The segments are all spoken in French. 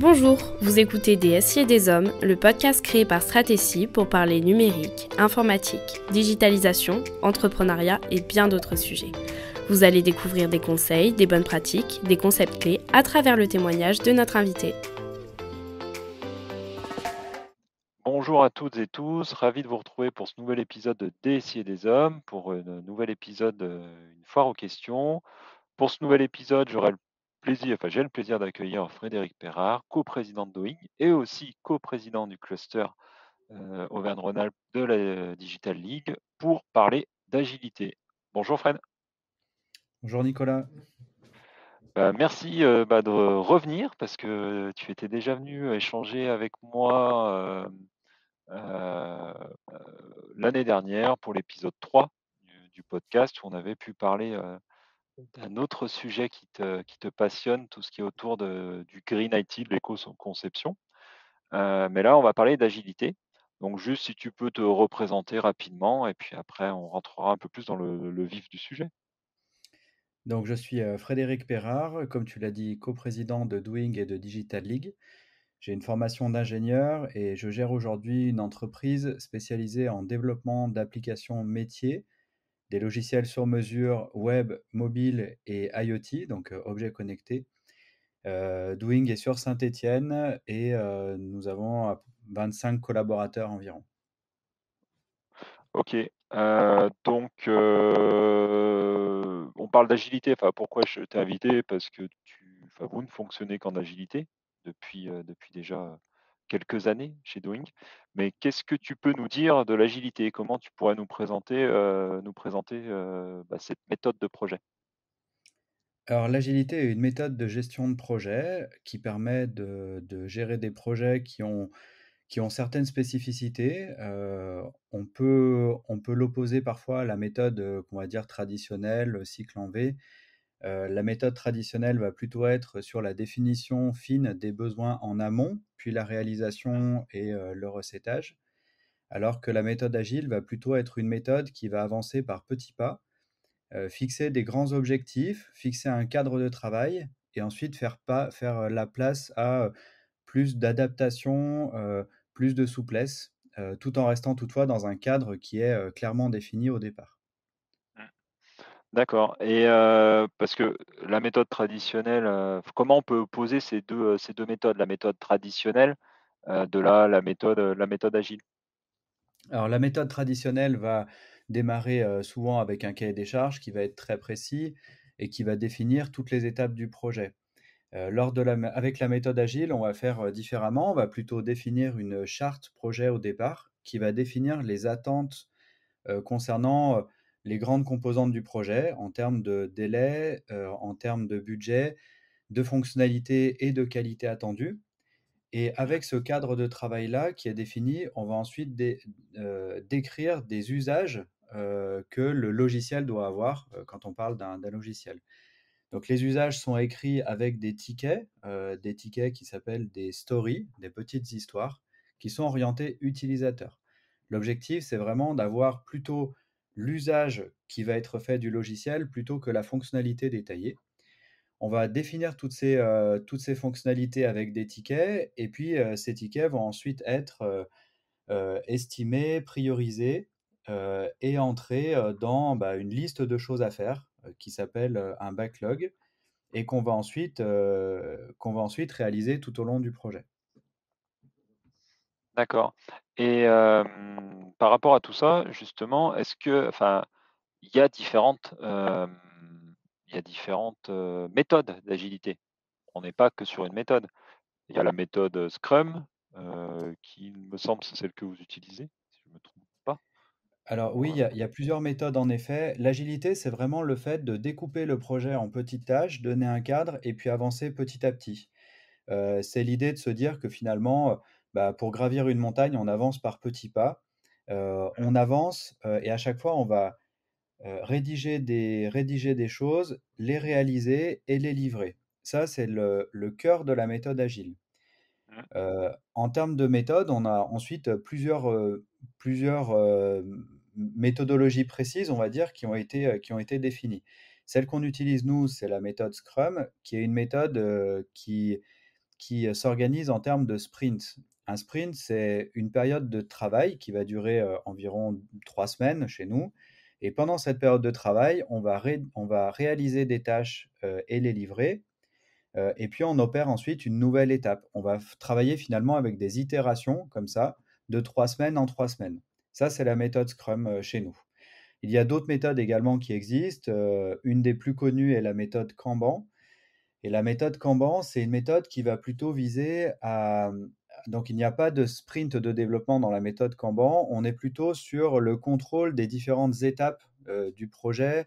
Bonjour, vous écoutez Des et des Hommes, le podcast créé par stratégie pour parler numérique, informatique, digitalisation, entrepreneuriat et bien d'autres sujets. Vous allez découvrir des conseils, des bonnes pratiques, des concepts clés à travers le témoignage de notre invité. Bonjour à toutes et tous, ravi de vous retrouver pour ce nouvel épisode de DSI et des Hommes, pour un nouvel épisode, euh, une foire aux questions. Pour ce nouvel épisode, j'aurai le j'ai le plaisir d'accueillir Frédéric Perrard, coprésident de Doing et aussi coprésident du cluster euh, Auvergne-Rhône-Alpes de la Digital League pour parler d'agilité. Bonjour Fred. Bonjour Nicolas. Bah, merci euh, bah, de revenir parce que tu étais déjà venu échanger avec moi euh, l'année dernière pour l'épisode 3 du, podcast où on avait pu parler un autre sujet qui te, passionne, tout ce qui est autour du green IT, de l'éco-conception. Euh, mais là, on va parler d'agilité. Donc, juste si tu peux te représenter rapidement, et puis après, on rentrera un peu plus dans le, le vif du sujet. Donc, je suis euh, Frédéric Perrard, comme tu l'as dit, coprésident de Doing et de Digital League. J'ai une formation d'ingénieur et je gère aujourd'hui une entreprise spécialisée en développement d'applications métiers logiciels sur mesure web, mobile et IoT, donc euh, objets connectés. Euh, Doing est sur Saint-Étienne et euh, nous avons 25 collaborateurs environ. Ok, donc, on parle d'agilité. Enfin, pourquoi je t'ai invité Parce que tu, enfin, vous ne fonctionnez qu'en agilité depuis, depuis déjà quelques années chez Doing. Mais qu'est-ce que tu peux nous dire de l'agilité Comment tu pourrais nous présenter, euh, nous présenter euh, bah, cette méthode de projet Alors l'agilité est une méthode de gestion de projet qui permet de, gérer des projets qui ont, qui ont certaines spécificités. Euh, on peut, on peut l'opposer parfois à la méthode qu'on va dire traditionnelle, cycle en V, euh, la méthode traditionnelle va plutôt être sur la définition fine des besoins en amont, puis la réalisation et euh, le recettage, alors que la méthode agile va plutôt être une méthode qui va avancer par petits pas, euh, fixer des grands objectifs, fixer un cadre de travail et ensuite faire la place à plus d'adaptation, plus de souplesse, tout en restant toutefois dans un cadre qui est clairement défini au départ. D'accord. Et parce que la méthode traditionnelle, comment on peut poser ces deux, méthodes, la méthode traditionnelle de la, la, méthode, la méthode agile Alors la méthode traditionnelle va démarrer souvent avec un cahier des charges qui va être très précis et qui va définir toutes les étapes du projet. Lors de la, avec la méthode agile, on va faire différemment. On va plutôt définir une charte projet au départ qui va définir les attentes concernant les grandes composantes du projet en termes de délai, euh, en termes de budget, de fonctionnalité et de qualité attendue. Et avec ce cadre de travail-là qui est défini, on va ensuite euh, décrire des usages euh, que le logiciel doit avoir quand on parle d'un logiciel. Donc les usages sont écrits avec des tickets, des tickets qui s'appellent des stories, des petites histoires, qui sont orientées utilisateurs. L'objectif, c'est vraiment d'avoir plutôt l'usage qui va être fait du logiciel plutôt que la fonctionnalité détaillée. On va définir toutes ces, euh, toutes ces fonctionnalités avec des tickets et puis euh, ces tickets vont ensuite être euh, estimés, priorisés et entrés dans bah, une liste de choses à faire qui s'appelle un backlog et qu'on va, qu'on va ensuite réaliser tout au long du projet. D'accord. Et par rapport à tout ça, justement, est-ce que, enfin, il y a différentes, y différentes méthodes d'agilité. On n'est pas que sur une méthode. Il y a la méthode Scrum, qui me semble c'est celle que vous utilisez, si je ne me trompe pas. Alors oui, il y, a plusieurs méthodes en effet. L'agilité, c'est vraiment le fait de découper le projet en petites tâches, donner un cadre et puis avancer petit à petit. c'est l'idée de se dire que finalement bah, pour gravir une montagne, on avance par petits pas. Euh, on avance euh, et à chaque fois, on va euh, rédiger, des, choses, les réaliser et les livrer. Ça, c'est le, cœur de la méthode agile. Hein? en termes de méthode, on a ensuite plusieurs, méthodologies précises, on va dire, qui ont été, définies. Celle qu'on utilise, nous, c'est la méthode Scrum, qui est une méthode qui, qui s'organise en termes de sprint. Un sprint, c'est une période de travail qui va durer environ trois semaines chez nous. Et pendant cette période de travail, on va, on va réaliser des tâches et les livrer. et puis on opère ensuite une nouvelle étape. On va travailler finalement avec des itérations comme ça, de trois semaines en trois semaines. Ça, c'est la méthode Scrum chez nous. Il y a d'autres méthodes également qui existent. une des plus connues est la méthode Kanban. Et la méthode Kanban, c'est une méthode qui va plutôt viser à mmh, donc il n'y a pas de sprint de développement dans la méthode Kanban, on est plutôt sur le contrôle des différentes étapes euh, du projet.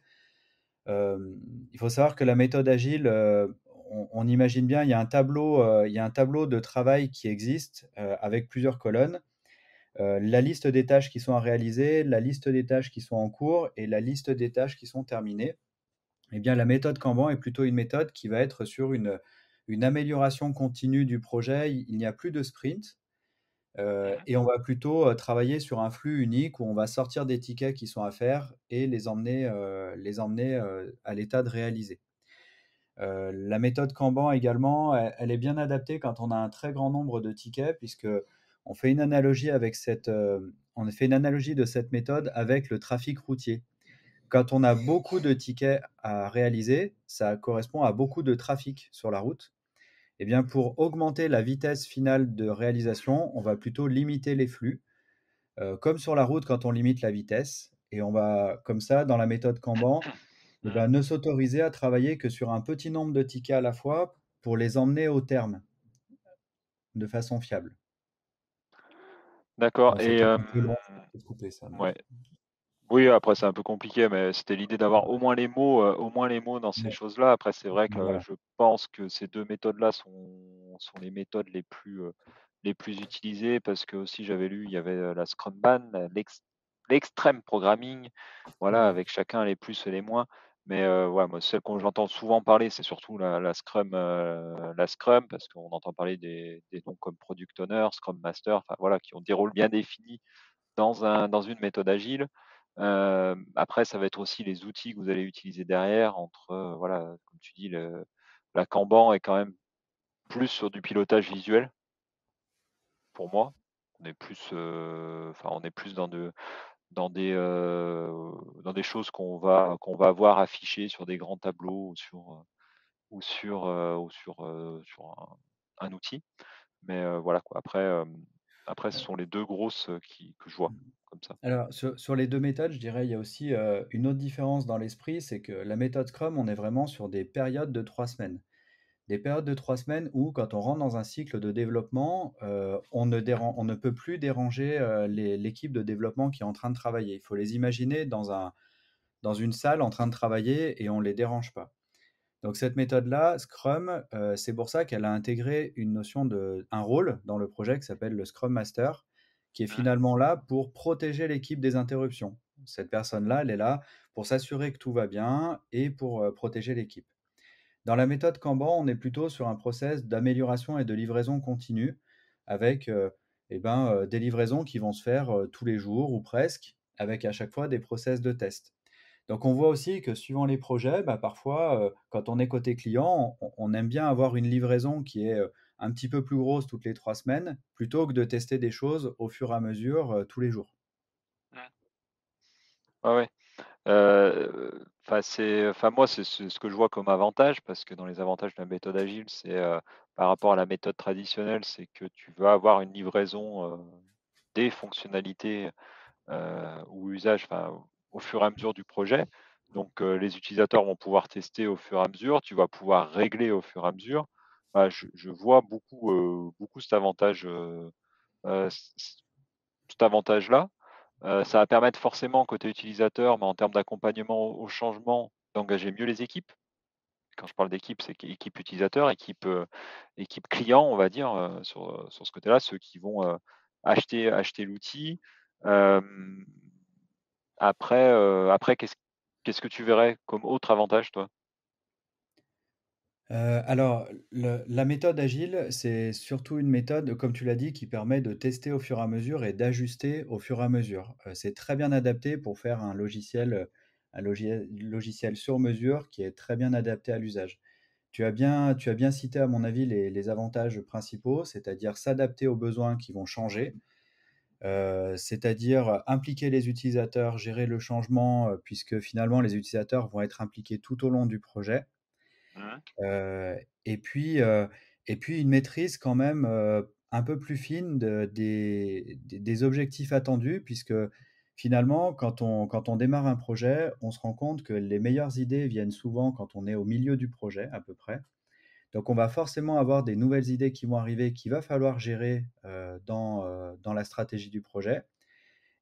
Euh, il faut savoir que la méthode agile, euh, on, imagine bien, il y, a un tableau, il y a un tableau de travail qui existe avec plusieurs colonnes. la liste des tâches qui sont à réaliser, la liste des tâches qui sont en cours et la liste des tâches qui sont terminées. Eh bien, la méthode Kanban est plutôt une méthode qui va être sur une, une amélioration continue du projet. Il n'y a plus de sprint. Euh, et on va plutôt euh, travailler sur un flux unique où on va sortir des tickets qui sont à faire et les emmener, euh, les emmener à l'état de réaliser. la méthode Kanban également, e, elle, est bien adaptée quand on a un très grand nombre de tickets, puisque on fait une analogie avec cette, on fait une analogie de cette méthode avec le trafic routier quand on a beaucoup de tickets à réaliser, ça correspond à beaucoup de trafic sur la route. Eh bien, pour augmenter la vitesse finale de réalisation, on va plutôt limiter les flux, euh, comme sur la route quand on limite la vitesse. Et on va, comme ça, dans la méthode Kanban, eh ben, ne s'autoriser à travailler que sur un petit nombre de tickets à la fois pour les emmener au terme de façon fiable. D'accord. Et euh, ça, oui, après c'est un peu compliqué, mais c'était l'idée d'avoir au moins les mots, euh, au moins les mots dans ces choses-là. Après, c'est vrai que je pense que ces deux méthodes-là sont, les méthodes euh, les plus, utilisées parce que aussi j'avais lu, il y avait euh, la Scrum Ban, l'extrême programming, voilà, avec chacun les plus et les moins. Mais celle qu'on j'entends souvent parler, c'est surtout la, Scrum, la Scrum, parce qu'on entend parler des, noms comme Product Owner, Scrum Master, voilà, qui ont des rôles bien définis dans, un, dans une méthode agile après, ça va être aussi les outils que vous allez utiliser derrière. Entre voilà, comme tu dis, le, la Kanban est quand même plus sur du pilotage visuel. Pour moi, on est plus, enfin, on est plus dans de dans des dans des choses qu'on va qu'on va voir affichées sur des grands tableaux ou sur ou sur ou sur sur un, un, outil. Mais voilà quoi. Après après, ce sont les deux grosses qui, que je vois mmh. comme ça. Alors, sur, les deux méthodes, je dirais, il y a aussi une autre différence dans l'esprit, c'est que la méthode Scrum, on est vraiment sur des périodes de trois semaines. Des périodes de trois semaines où, quand on rentre dans un cycle de développement, on, ne peut plus déranger l'équipe de développement qui est en train de travailler. Il faut les imaginer dans, un, dans une salle en train de travailler et on ne les dérange pas. Donc cette méthode-là, Scrum, euh, c'est pour ça qu'elle a intégré une notion un rôle dans le projet qui s'appelle le Scrum Master, qui est ah. finalement là pour protéger l'équipe des interruptions. Cette personne-là, elle est là pour s'assurer que tout va bien et pour euh, protéger l'équipe. Dans la méthode Kanban, on est plutôt sur un process d'amélioration et de livraison continue, avec euh, eh ben, des livraisons qui vont se faire tous les jours ou presque, avec à chaque fois des process de test. Donc on voit aussi que suivant les projets, bah, parfois, quand on est côté client, on, aime bien avoir une livraison qui est un petit peu plus grosse toutes les trois semaines, plutôt que de tester des choses au fur et à mesure tous les jours. Mmh. Oui. Enfin, moi, c'est ce que je vois comme avantage, parce que dans les avantages de la méthode agile, c'est par rapport à la méthode traditionnelle, c'est que tu vas avoir une livraison des fonctionnalités ou usages, au fur et à mesure du projet. Donc, euh, les utilisateurs vont pouvoir tester au fur et à mesure, tu vas pouvoir régler au fur et à mesure. Bah, je, vois beaucoup, euh, beaucoup cet avantage, euh, avantage-là. ça va permettre forcément côté utilisateur, mais en termes d'accompagnement au, changement, d'engager mieux les équipes. Quand je parle d'équipe, c'est équipe utilisateur, équipe, équipe client, on va dire, sur, sur, ce côté-là, ceux qui vont acheter, acheter l'outil après, après qu'est-ce que tu verrais comme autre avantage, toi alors, la méthode agile, c'est surtout une méthode, comme tu l'as dit, qui permet de tester au fur et à mesure et d'ajuster au fur et à mesure. c'est très bien adapté pour faire un logiciel, un logiciel sur mesure qui est très bien adapté à l'usage. Tu as bien, tu as bien cité, à mon avis, les avantages principaux, c'est-à-dire s'adapter aux besoins qui vont changer, euh, c'est-à-dire impliquer les utilisateurs, gérer le changement, euh, puisque finalement les utilisateurs vont être impliqués tout au long du projet. Hein. Euh, et, puis, et puis une maîtrise quand même un peu plus fine des, objectifs attendus, puisque finalement quand quand on démarre un projet, on se rend compte que les meilleures idées viennent souvent quand on est au milieu du projet à peu près. Donc on va forcément avoir des nouvelles idées qui vont arriver, qu'il va falloir gérer euh, euh, dans, la stratégie du projet.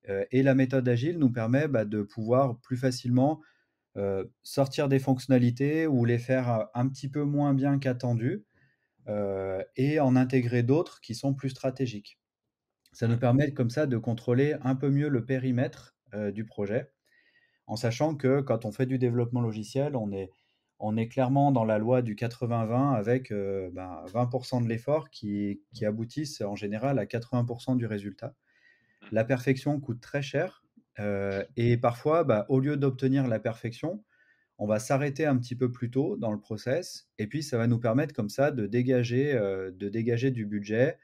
Euh, et la méthode agile nous permet bah, de pouvoir plus facilement sortir des fonctionnalités ou les faire un petit peu moins bien qu'attendu et en intégrer d'autres qui sont plus stratégiques. Ça nous permet comme ça de contrôler un peu mieux le périmètre du projet, en sachant que quand on fait du développement logiciel, on est on est clairement dans la loi du 80-20 avec 20% euh, ben, de l'effort qui, aboutissent en général à 80% du résultat. La perfection coûte très cher euh, et parfois, ben, au lieu d'obtenir la perfection, on va s'arrêter un petit peu plus tôt dans le process et puis ça va nous permettre comme ça de dégager, euh, de dégager du budget,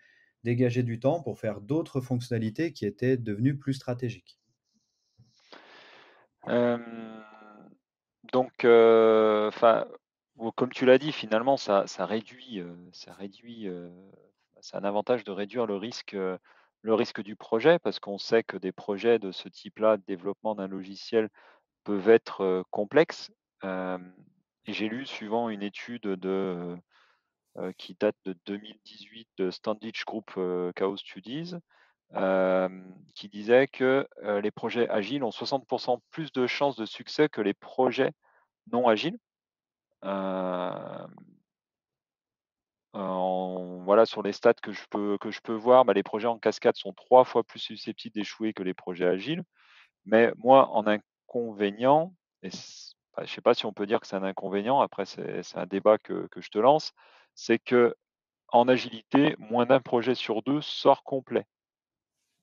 dégager du temps pour faire d'autres fonctionnalités qui étaient devenues plus stratégiques donc, comme tu l'as dit, finalement, ça, réduit, ça réduit, c'est un avantage de réduire le risque, du projet, parce qu'on sait que des projets de ce type-là, de développement d'un logiciel, peuvent être complexes. j'ai lu, suivant une étude qui date de 2018 de Standage Group Chaos Studies, qui disait que les projets agiles ont 60% plus de chances de succès que les projets non agiles. voilà, sur les stats que je peux, que je peux voir, bah, les projets en cascade sont trois fois plus susceptibles d'échouer que les projets agiles. Mais moi, en inconvénient, et bah, je ne sais pas si on peut dire que c'est un inconvénient, après c'est un débat que, que, je te lance, c'est que en agilité, moins d'un projet sur deux sort complet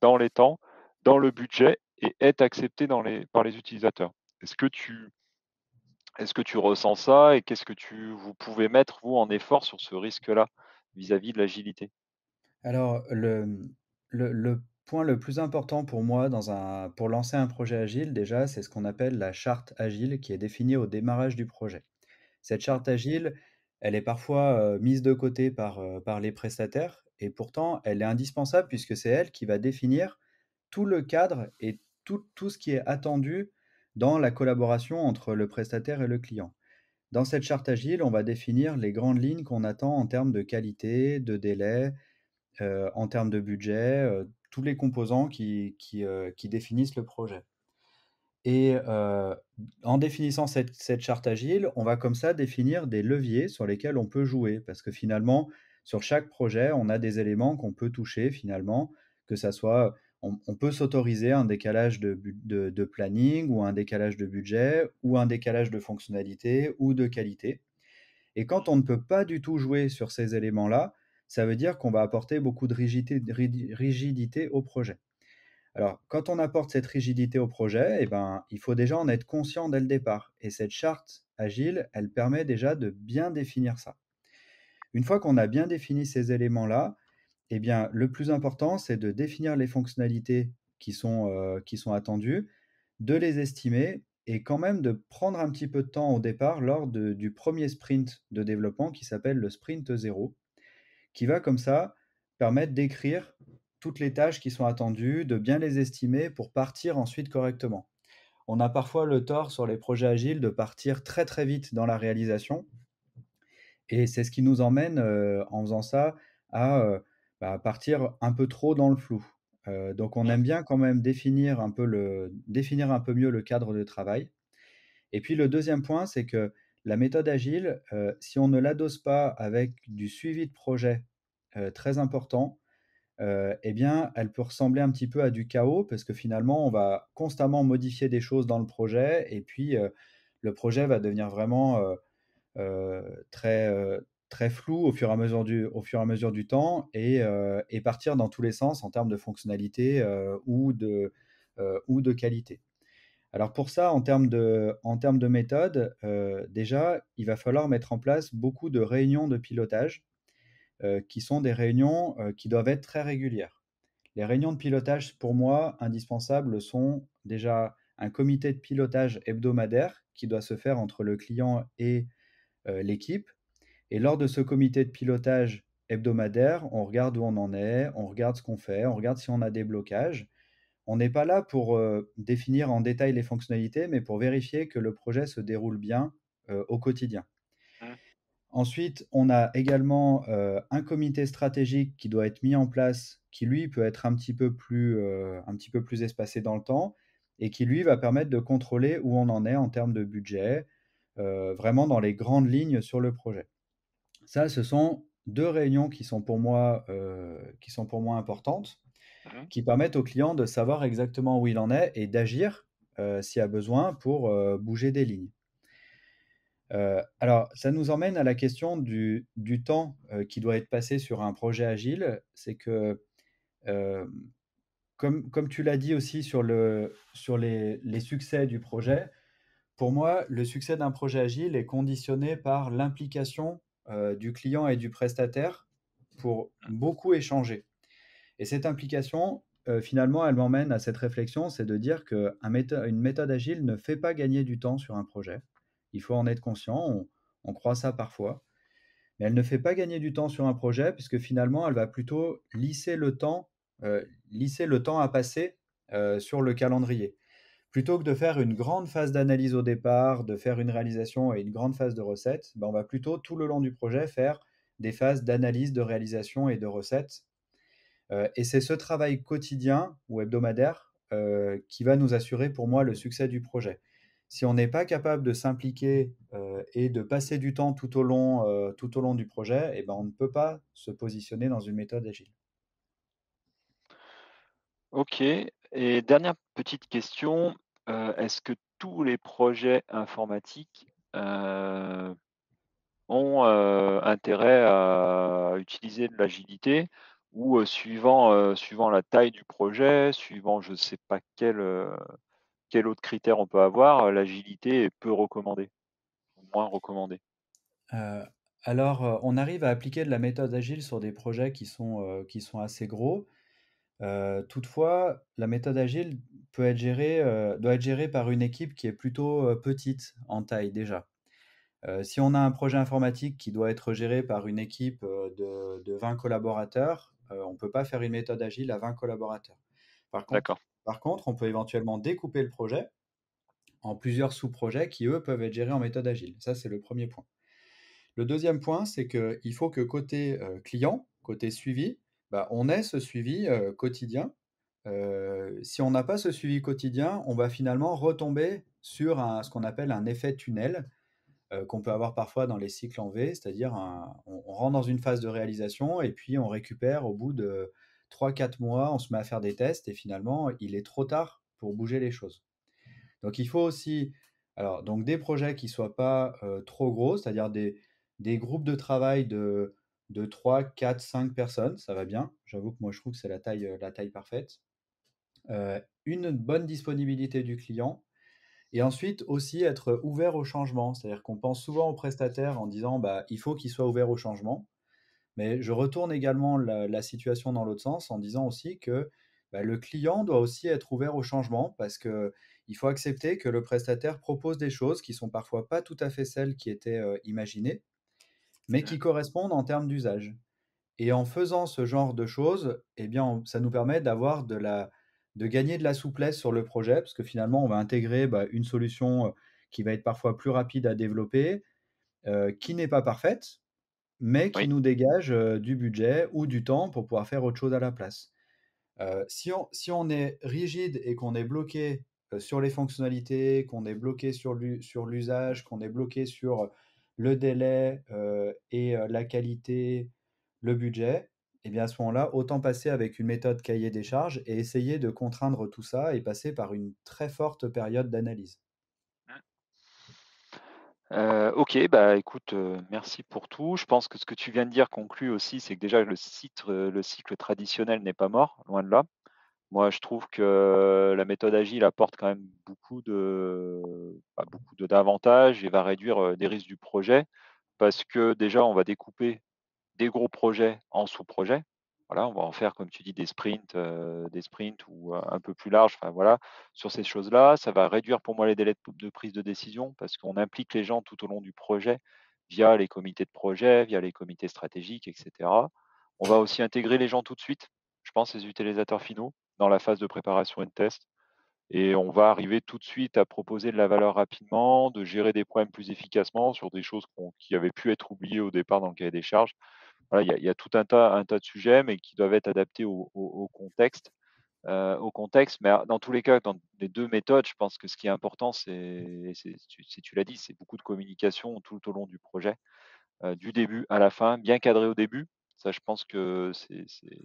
dans les temps, dans le budget et est accepté dans les, par les utilisateurs. Est-ce que tu est que tu ressens ça et qu'est-ce que tu vous pouvez mettre vous en effort sur ce risque-là vis-à-vis de l'agilité Alors le, le, point le plus important pour moi dans un, pour lancer un projet agile déjà, c'est ce qu'on appelle la charte agile qui est définie au démarrage du projet. Cette charte agile, elle est parfois euh, mise de côté par, euh, par les prestataires et pourtant, elle est indispensable puisque c'est elle qui va définir tout le cadre et tout, ce qui est attendu dans la collaboration entre le prestataire et le client. Dans cette charte agile, on va définir les grandes lignes qu'on attend en termes de qualité, de délai, euh, en termes de budget, euh, tous les composants euh, qui, définissent le projet. Et en définissant cette, cette, charte agile, on va comme ça définir des leviers sur lesquels on peut jouer, parce que finalement, sur chaque projet, on a des éléments qu'on peut toucher finalement, que ça soit, on, peut s'autoriser un décalage de, planning ou un décalage de budget ou un décalage de fonctionnalité ou de qualité. Et quand on ne peut pas du tout jouer sur ces éléments-là, ça veut dire qu'on va apporter beaucoup de rigidité, au projet. Alors, quand on apporte cette rigidité au projet, eh ben, il faut déjà en être conscient dès le départ. Et cette charte agile, elle permet déjà de bien définir ça. Une fois qu'on a bien défini ces éléments-là, eh bien, le plus important, c'est de définir les fonctionnalités qui sont, euh, qui sont attendues, de les estimer et quand même de prendre un petit peu de temps au départ lors du premier sprint de développement qui s'appelle le sprint 0, qui va comme ça permettre d'écrire toutes les tâches qui sont attendues, de bien les estimer pour partir ensuite correctement. On a parfois le tort sur les projets agiles de partir très très vite dans la réalisation et c'est ce qui nous emmène, en faisant ça, à bah, partir un peu trop dans le flou. donc, on mmh. aime bien quand même définir un, peu le, définir un peu mieux le cadre de travail. Et puis, le deuxième point, c'est que la méthode agile, si on ne l'adosse pas avec du suivi de projet très important, eh bien, elle peut ressembler un petit peu à du chaos parce que finalement, on va constamment modifier des choses dans le projet et puis le projet va devenir vraiment euh, très euh, très flou au fur et à mesure du, au fur et à mesure du temps et, euh, et partir dans tous les sens en termes de fonctionnalité ou, de, ou de qualité. Alors pour ça, en termes de, en termes de méthode, déjà, il va falloir mettre en place beaucoup de réunions de pilotage qui sont des réunions qui doivent être très régulières. Les réunions de pilotage, pour moi, indispensables sont déjà un comité de pilotage hebdomadaire qui doit se faire entre le client et euh, l'équipe. Et lors de ce comité de pilotage hebdomadaire, on regarde où on en est, on regarde ce qu'on fait, on regarde si on a des blocages. On n'est pas là pour euh, définir en détail les fonctionnalités, mais pour vérifier que le projet se déroule bien euh, au quotidien. Ensuite, on a également un comité stratégique qui doit être mis en place, qui lui peut être un petit peu plus, un petit peu plus espacé dans le temps, et qui lui va permettre de contrôler où on en est en termes de budget, euh, vraiment dans les grandes lignes sur le projet. Ça, ce sont deux réunions qui sont pour moi, euh, qui sont pour moi importantes, mhm. qui permettent au client de savoir exactement où il en est et d'agir euh, s'il y a besoin pour bouger des lignes. alors, ça nous emmène à la question du, du temps qui doit être passé sur un projet agile. C'est que, comme, comme, tu l'as dit aussi sur, le, sur les, les, succès du projet, pour moi, le succès d'un projet agile est conditionné par l'implication euh, du client et du prestataire pour mmh. beaucoup échanger. Et cette implication, euh, finalement, elle m'emmène à cette réflexion, c'est de dire qu'une méthode, une méthode agile ne fait pas gagner du temps sur un projet. Il faut en être conscient, on, croit ça parfois. Mais elle ne fait pas gagner du temps sur un projet puisque finalement, elle va plutôt lisser le temps, euh, lisser le temps à passer sur le calendrier. Plutôt que de faire une grande phase d'analyse au départ, de faire une réalisation et une grande phase de recette, ben, on va plutôt tout le long du projet faire des phases d'analyse, de réalisation et de recette. Euh, et c'est ce travail quotidien ou hebdomadaire euh, qui va nous assurer pour moi le succès du projet. Si on n'est pas capable de s'impliquer euh, et de passer du temps tout au long, tout au long du projet, eh ben on ne peut pas se positionner dans une méthode agile. Ok, et dernière petite question, est-ce que tous les projets informatiques ont intérêt à utiliser de l'agilité ou suivant, la taille du projet, suivant je ne sais pas quel, autre critère on peut avoir, l'agilité est peu recommandée, moins recommandée Alors, on arrive à appliquer de la méthode agile sur des projets qui sont, qui sont assez gros toutefois, la méthode agile doit être gérée par une équipe qui est plutôt petite en taille déjà. si on a un projet informatique qui doit être géré par une équipe de, 20 collaborateurs, on ne peut pas faire une méthode agile à 20 collaborateurs. par contre, on peut éventuellement découper le projet en plusieurs sous-projets qui, eux, peuvent être gérés en méthode agile. Ça, c'est le premier point. Le deuxième point, c'est qu'il faut que côté client, côté suivi, bah, on ait ce suivi quotidien. si on n'a pas ce suivi quotidien, on va finalement retomber sur ce qu'on appelle un effet tunnel qu'on peut avoir parfois dans les cycles en V, c'est-à-dire on, rentre dans une phase de réalisation et puis on récupère au bout de 3-4 mois, on se met à faire des tests et finalement il est trop tard pour bouger les choses. Donc il faut aussi alors, donc des projets qui ne soient pas trop gros, c'est-à-dire des groupes de travail de de 3, 4, 5 personnes, ça va bien. J'avoue que moi je trouve que c'est la taille, euh, la taille parfaite. Euh, une bonne disponibilité du client. Et ensuite aussi être ouvert au changement. C'est-à-dire qu'on pense souvent au prestataire en disant bah, il faut qu'il soit ouvert au changement. Mais je retourne également la, situation dans l'autre sens en disant aussi que bah, le client doit aussi être ouvert au changement parce qu'il faut accepter que le prestataire propose des choses qui sont parfois pas tout à fait celles qui étaient euh, imaginées mais qui correspondent en termes d'usage. Et en faisant ce genre de choses, eh bien, ça nous permet d'avoir de la, de gagner de la souplesse sur le projet, parce que finalement, on va intégrer bah, une solution euh, qui va être parfois plus rapide à développer, euh, qui n'est pas parfaite, mais qui nous dégage euh, du budget ou du temps pour pouvoir faire autre chose à la place. si, on, si on est rigide et qu'on est bloqué sur les fonctionnalités, qu'on est bloqué sur l'usage, qu'on est bloqué sur le délai euh, et euh, la qualité, le budget, et eh bien à ce moment-là, autant passer avec une méthode cahier des charges et essayer de contraindre tout ça et passer par une très forte période d'analyse. Hein. Euh, ok, bah écoute, merci pour tout. Je pense que ce que tu viens de dire conclut aussi, c'est que déjà le, le cycle traditionnel n'est pas mort, loin de là. Moi, je trouve que la méthode agile apporte quand même beaucoup de, bah, beaucoup d'avantages et va réduire des risques du projet parce que déjà, on va découper des gros projets en sous-projets. Voilà, on va en faire, comme tu dis, des sprints, des sprints ou un peu plus large. voilà, sur ces choses-là, ça va réduire pour moi les délais de prise de décision parce qu'on implique les gens tout au long du projet via les comités de projet, via les comités stratégiques, etc. On va aussi intégrer les gens tout de suite je pense, les utilisateurs finaux dans la phase de préparation et de test. Et on va arriver tout de suite à proposer de la valeur rapidement, de gérer des problèmes plus efficacement sur des choses qui avaient pu être oubliées au départ dans le cahier des charges. Voilà, il y, a, tout un tas, un tas de sujets, mais qui doivent être adaptés au, contexte. Euh, au contexte, mais ah, dans tous les cas, dans les deux méthodes, je pense que ce qui est important, c'est, tu, tu l'as dit, c'est beaucoup de communication tout au long du projet, euh, du début à la fin, bien cadré au début, ça, je pense que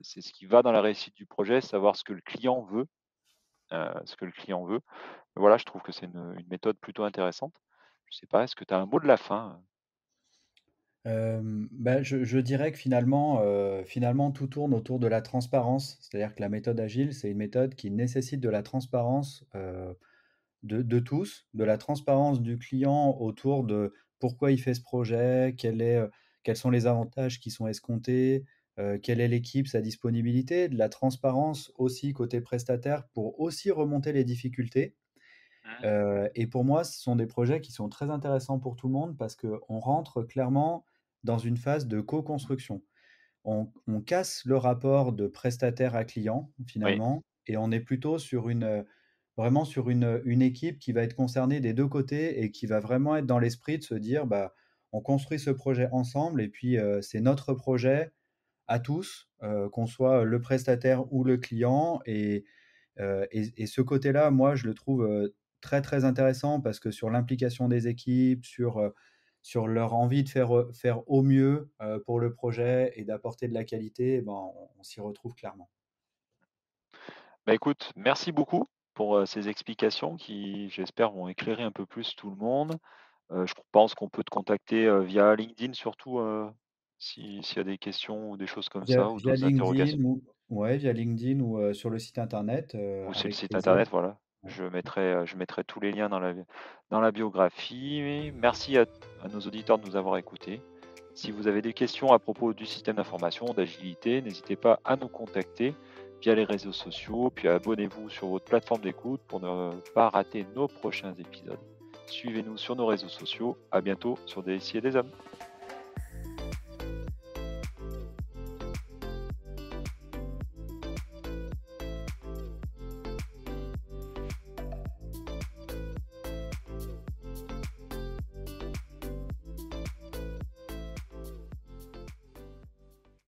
c'est ce qui va dans la réussite du projet, savoir ce que le client veut. Euh, ce que le client veut. Voilà, je trouve que c'est une, méthode plutôt intéressante. Je ne sais pas, est-ce que tu as un mot de la fin euh? ben je, dirais que finalement, euh, finalement, tout tourne autour de la transparence. C'est-à-dire que la méthode agile, c'est une méthode qui nécessite de la transparence de, de, tous, de la transparence du client autour de pourquoi il fait ce projet, quel est, quels sont les avantages qui sont escomptés, euh, quelle est l'équipe, sa disponibilité, de la transparence aussi côté prestataire pour aussi remonter les difficultés. Hein. Euh, et pour moi, ce sont des projets qui sont très intéressants pour tout le monde parce qu'on rentre clairement dans une phase de co-construction. On, casse le rapport de prestataire à client finalement et on est plutôt sur une euh, vraiment sur une, une, équipe qui va être concernée des deux côtés et qui va vraiment être dans l'esprit de se dire bah on construit ce projet ensemble et puis euh, c'est notre projet à tous, euh, qu'on soit le prestataire ou le client. Et, euh, ce côté-là, moi, je le trouve très très intéressant parce que sur l'implication des équipes, sur, sur leur envie de faire, faire au mieux pour le projet et d'apporter de la qualité, eh ben, on, s'y retrouve clairement. Bah, écoute, merci beaucoup pour ces explications qui, j'espère, vont éclairer un peu plus tout le monde. Euh, je pense qu'on peut te contacter via LinkedIn surtout s'il y a des questions ou des choses comme ça. Ou via LinkedIn ou, ouais, via LinkedIn ou sur le site internet. ou sur le site internet, voilà. Je mettrai, je mettrai tous les liens dans la, dans la biographie. Merci à, à nos auditeurs de nous avoir écoutés. Si vous avez des questions à propos du système d'information, d'agilité, n'hésitez pas à nous contacter via les réseaux sociaux, puis abonnez-vous sur votre plateforme d'écoute pour ne pas rater nos prochains épisodes. Suivez-nous sur nos réseaux sociaux. À bientôt sur des et des hommes.